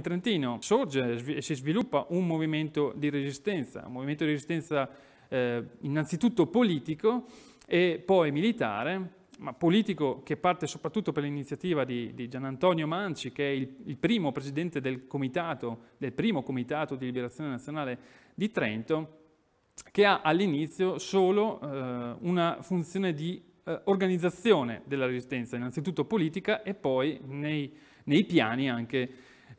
in Trentino sorge e si sviluppa un movimento di resistenza, un movimento di resistenza eh, innanzitutto politico e poi militare, ma politico che parte soprattutto per l'iniziativa di, di Gianantonio Manci, che è il, il primo presidente del, comitato, del primo comitato di liberazione nazionale di Trento, che ha all'inizio solo eh, una funzione di eh, organizzazione della resistenza, innanzitutto politica e poi nei, nei piani anche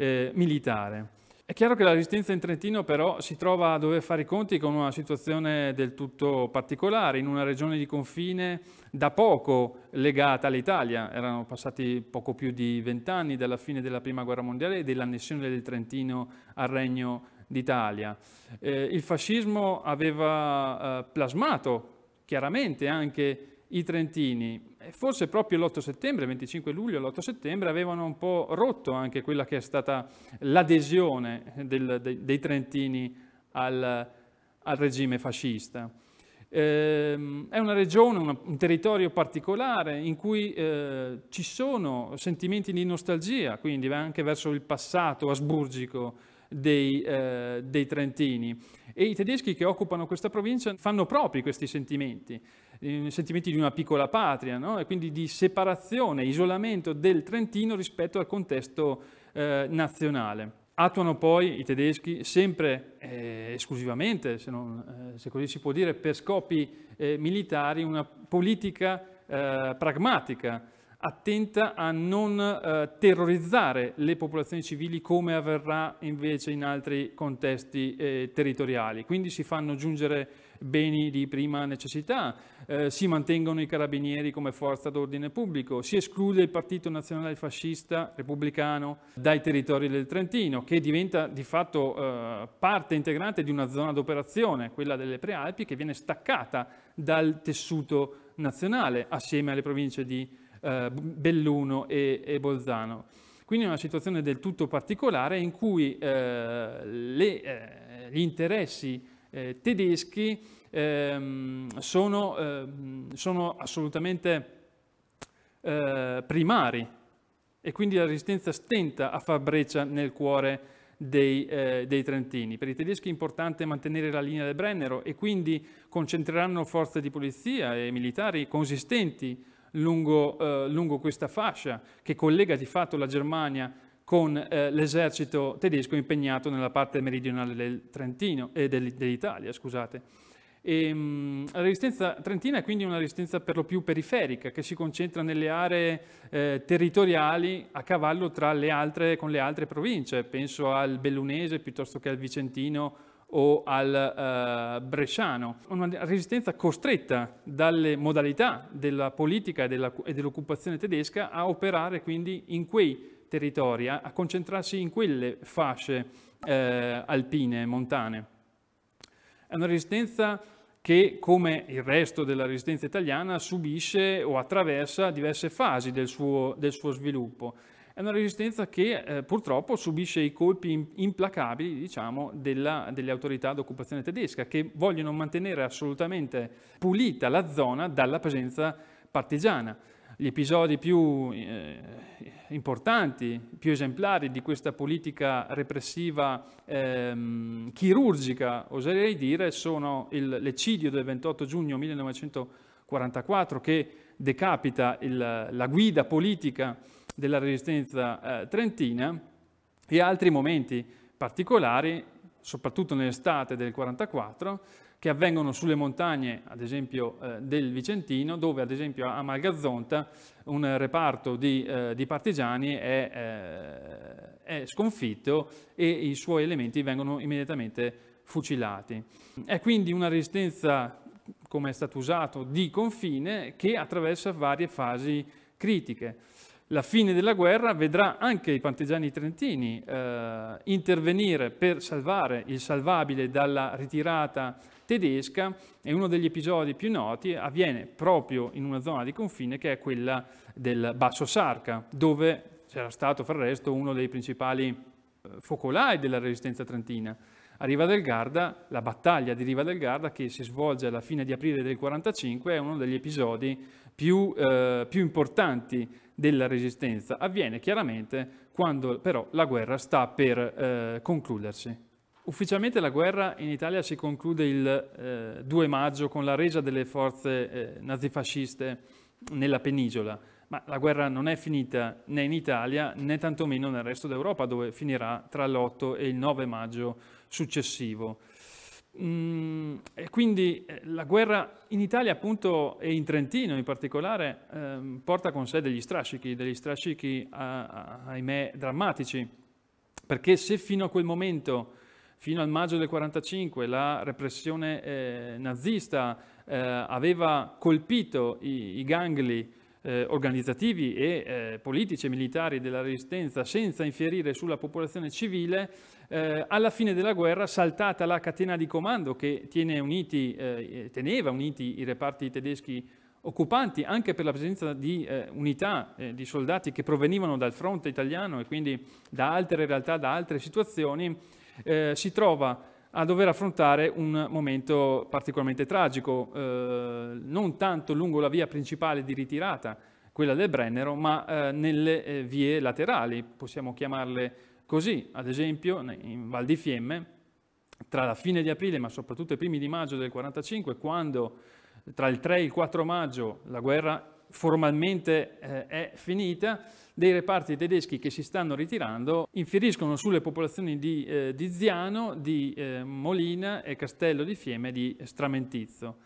eh, militare. È chiaro che la resistenza in Trentino però si trova a dover fare i conti con una situazione del tutto particolare, in una regione di confine da poco legata all'Italia, erano passati poco più di vent'anni dalla fine della Prima Guerra Mondiale e dell'annessione del Trentino al Regno d'Italia. Eh, il fascismo aveva eh, plasmato chiaramente anche i trentini, forse proprio l'8 settembre, 25 luglio, l'8 settembre, avevano un po' rotto anche quella che è stata l'adesione del, dei, dei, trentini al, al regime fascista. Eh, è una regione, una, un territorio particolare in cui eh, ci sono sentimenti di nostalgia, quindi anche verso il passato asburgico dei, eh, dei trentini. E i tedeschi che occupano questa provincia fanno propri questi sentimenti eh, sentimenti di una piccola patria, no? e quindi di separazione, isolamento del Trentino rispetto al contesto eh, nazionale. Attuano poi i tedeschi sempre eh, esclusivamente, se, non, eh, se, così si può dire, per scopi eh, militari, una politica eh, pragmatica attenta a non eh, terrorizzare le popolazioni civili come avverrà invece in altri contesti eh, territoriali. Quindi si fanno giungere beni di prima necessità, eh, si mantengono i carabinieri come forza d'ordine pubblico, si esclude il Partito Nazionale Fascista Repubblicano dai territori del Trentino, che diventa di fatto eh, parte integrante di una zona d'operazione, quella delle Prealpi, che viene staccata dal tessuto nazionale assieme alle province di Trentino eh, Belluno e, e, Bolzano. Quindi è una situazione del tutto particolare in cui eh, le, eh, gli interessi eh, tedeschi ehm, sono, ehm, sono, assolutamente eh, primari e quindi la resistenza stenta a far breccia nel cuore dei, eh, dei, trentini. Per i tedeschi è importante mantenere la linea del Brennero e quindi concentreranno forze di polizia e militari consistenti lungo, eh, lungo questa fascia che collega di fatto la Germania con eh, l'esercito tedesco impegnato nella parte meridionale del Trentino, eh, dell'Italia. Scusate. E, ehm, mh, la resistenza trentina è quindi una resistenza per lo più periferica, che si concentra nelle aree eh, territoriali a cavallo le altre, con le altre province, penso al Bellunese piuttosto che al Vicentino o al uh, bresciano, una resistenza costretta dalle modalità della politica e, della, e dell'occupazione tedesca a operare quindi in quei territori, a, a concentrarsi in quelle fasce uh, alpine, montane. È una resistenza che, come il resto della resistenza italiana, subisce o attraversa diverse fasi del suo, del suo sviluppo è una resistenza che eh, purtroppo subisce i colpi implacabili diciamo, della, delle autorità d'occupazione tedesca che vogliono mantenere assolutamente pulita la zona dalla presenza partigiana. Gli episodi più eh, importanti, più esemplari di questa politica repressiva ehm, chirurgica, oserei dire, sono l'eccidio del 28 giugno 1944 che decapita il, la guida politica della resistenza eh, trentina e altri momenti particolari, soprattutto nell'estate del 44, che avvengono sulle montagne, ad esempio, eh, del Vicentino, dove ad esempio a Malgazzonta un reparto di, eh, di partigiani è, eh, è, sconfitto e i suoi elementi vengono immediatamente fucilati. È quindi una resistenza, come è stato usato, di confine che attraversa varie fasi critiche la fine della guerra vedrà anche i partigiani trentini eh, intervenire per salvare il salvabile dalla ritirata tedesca e uno degli episodi più noti avviene proprio in una zona di confine che è quella del Basso Sarca, dove c'era stato fra l'altro uno dei principali eh, focolai della resistenza trentina. A Riva del Garda, la battaglia di Riva del Garda che si svolge alla fine di aprile del 1945 è uno degli episodi più, eh, più importanti della resistenza. Avviene chiaramente quando però la guerra sta per eh, concludersi. Ufficialmente la guerra in Italia si conclude il eh, 2 maggio con la resa delle forze eh, nazifasciste nella penisola, ma la guerra non è finita né in Italia né tantomeno nel resto d'Europa dove finirà tra l'8 e il 9 maggio successivo. Mm, quindi eh, la guerra in Italia appunto e in Trentino in particolare ehm, porta con sé degli strascichi, degli strascichi ah, ahimè drammatici, perché se fino a quel momento, fino al maggio del 1945, la repressione eh, nazista eh, aveva colpito i, i gangli eh, organizzativi e eh, politici e militari della resistenza senza infierire sulla popolazione civile, eh, alla fine della guerra saltata la catena di comando che uniti, eh, teneva uniti i reparti tedeschi occupanti anche per la presenza di eh, unità eh, di soldati che provenivano dal fronte italiano e quindi da altre realtà, da altre situazioni, si trova a dover affrontare un momento particolarmente tragico, eh, non tanto lungo la via principale di ritirata, quella del Brennero, ma eh, nelle eh, vie laterali, possiamo chiamarle così, ad esempio in Val di Fiemme, tra la fine di aprile ma soprattutto i primi di maggio del 1945, quando tra il 3 e il 4 maggio la guerra formalmente eh, è finita, dei reparti tedeschi che si stanno ritirando infieriscono sulle popolazioni di, eh, di Ziano, di eh, Molina e Castello di Fieme e di Stramentizzo.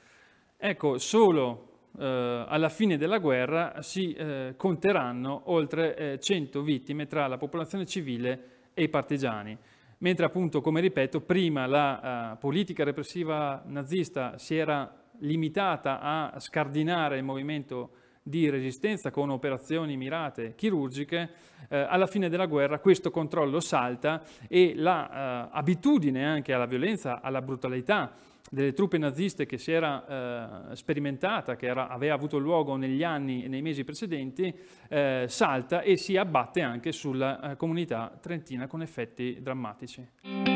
Ecco, solo eh, alla fine della guerra si eh, conteranno oltre 100 eh, vittime tra la popolazione civile e i partigiani mentre appunto, come ripeto, prima la uh, politica repressiva nazista si era limitata a scardinare il movimento di resistenza con operazioni mirate chirurgiche, eh, alla fine della guerra questo controllo salta e l'abitudine la, eh, anche alla violenza, alla brutalità delle truppe naziste che si era eh, sperimentata, che era, aveva avuto luogo negli anni e nei mesi precedenti, eh, salta e si abbatte anche sulla eh, comunità trentina con effetti drammatici.